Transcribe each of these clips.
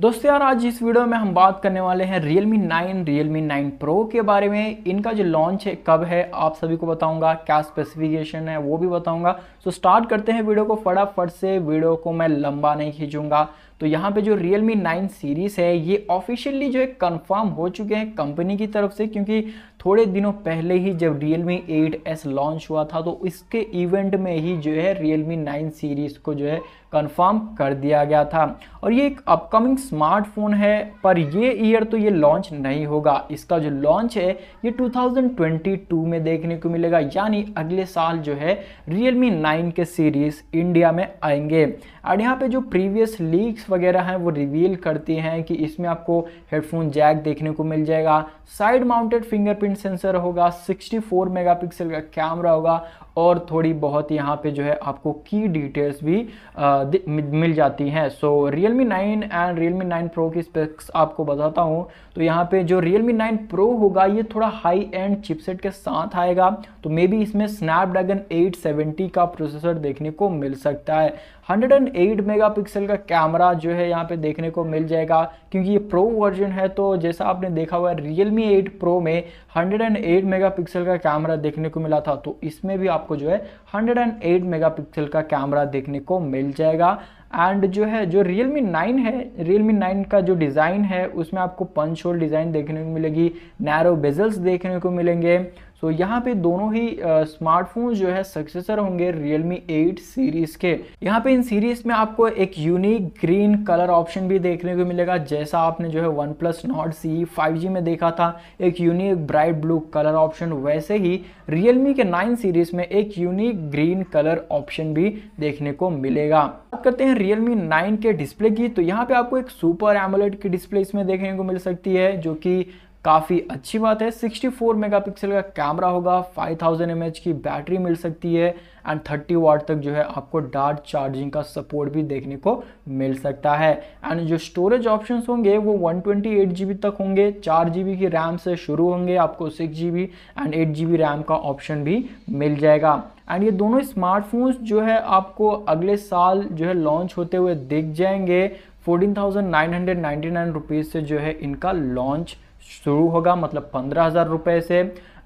दोस्तों यार आज इस वीडियो में हम बात करने वाले हैं Realme 9, Realme 9 Pro के बारे में इनका जो लॉन्च है कब है आप सभी को बताऊंगा क्या स्पेसिफिकेशन है वो भी बताऊंगा सो स्टार्ट करते हैं वीडियो को फटाफट से वीडियो को मैं लंबा नहीं खींचूंगा तो यहाँ पे जो रियल मी नाइन सीरीज़ है ये ऑफिशियली जो है कंफर्म हो चुके हैं कंपनी की तरफ से क्योंकि थोड़े दिनों पहले ही जब Realme eight S launch हुआ था तो इसके इवेंट में ही जो है रियल मी नाइन सीरीज़ को जो है कंफर्म कर दिया गया था और ये एक अपकमिंग स्मार्टफोन है पर ये ईयर तो ये लॉन्च नहीं होगा इसका जो लॉन्च है ये 2022 में देखने को मिलेगा यानी अगले साल जो है रियल मी नाइन के सीरीज़ इंडिया में आएंगे और यहाँ पे जो प्रीवियस लीक्स वगैरह हैं वो रिवील करती हैं कि इसमें आपको हेडफोन जैक देखने को मिल जाएगा साइड माउंटेड फिंगरप्रिंट सेंसर होगा 64 मेगापिक्सल का कैमरा होगा और थोड़ी बहुत यहाँ पे जो है आपको की डिटेल्स भी आ, मिल जाती हैं so Realme nine and Realme nine pro की स्पेक्स आपको बताता हूँ तो यहाँ पे जो रियल मी नाइन प्रो होगा ये थोड़ा हाई एंड चिपसेट के साथ आएगा तो मे बी इसमें स्नैपड्रैगन 870 का प्रोसेसर देखने को मिल सकता है 108 मेगापिक्सल का कैमरा जो है यहाँ पे देखने को मिल जाएगा क्योंकि ये प्रो वर्जन है तो जैसा आपने देखा हुआ है रियलमी एट प्रो में 108 मेगापिक्सल का कैमरा देखने को मिला था तो इसमें भी आपको जो है 108 मेगापिक्सल का कैमरा देखने को मिल जाएगा एंड जो है जो Realme 9 है Realme 9 का जो डिज़ाइन है उसमें आपको पंच होल डिज़ाइन देखने को मिलेगी नैरो बेजल्स देखने को मिलेंगे सो so, यहाँ पे दोनों ही स्मार्टफोन जो है सक्सेसर होंगे Realme 8 सीरीज के यहाँ पे इन सीरीज में आपको एक यूनिक ग्रीन कलर ऑप्शन भी देखने को मिलेगा जैसा आपने जो है OnePlus Nord CE five में देखा था एक unique bright blue colour option वैसे ही Realme के 9 सीरीज में एक यूनिक ग्रीन कलर ऑप्शन भी देखने को मिलेगा बात करते हैं Realme 9 के डिस्प्ले की तो यहाँ पे आपको एक सुपर एमोलेट की डिस्प्ले इसमें देखने को मिल सकती है जो कि काफ़ी अच्छी बात है 64 मेगापिक्सल का कैमरा होगा 5000 थाउजेंड की बैटरी मिल सकती है एंड 30 वाट तक जो है आपको डार्ट चार्जिंग का सपोर्ट भी देखने को मिल सकता है एंड जो स्टोरेज ऑप्शन होंगे वो वन ट्वेंटी तक होंगे चार जी की रैम से शुरू होंगे आपको six G and eight G RAM का ऑप्शन भी मिल जाएगा एंड ये दोनों स्मार्टफोन्स जो है आपको अगले साल जो है लॉन्च होते हुए दिख जाएंगे 14,999 थाउजेंड से जो है इनका लॉन्च शुरू होगा मतलब पंद्रह हज़ार रुपये से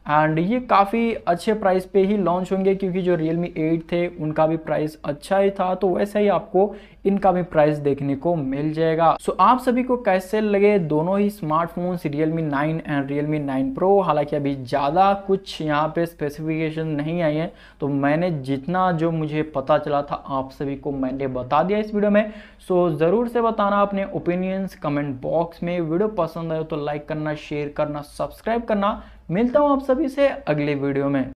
एंड ये काफ़ी अच्छे प्राइस पे ही लॉन्च होंगे क्योंकि जो रियल मी एट थे उनका भी प्राइस अच्छा ही था तो वैसे ही आपको इनका भी प्राइस देखने को मिल जाएगा सो so, आप सभी को कैसे लगे दोनों ही smartphones Realme nine and Realme nine pro हालांकि अभी ज़्यादा कुछ यहाँ पे स्पेसिफिकेशन नहीं आई है तो मैंने जितना जो मुझे पता चला था आप सभी को मैंने बता दिया इस वीडियो में सो so, ज़रूर से बताना अपने ओपिनियंस कमेंट बॉक्स में वीडियो पसंद आए तो लाइक करना शेयर करना सब्सक्राइब करना मिलता हूँ आप सभी से अगले वीडियो में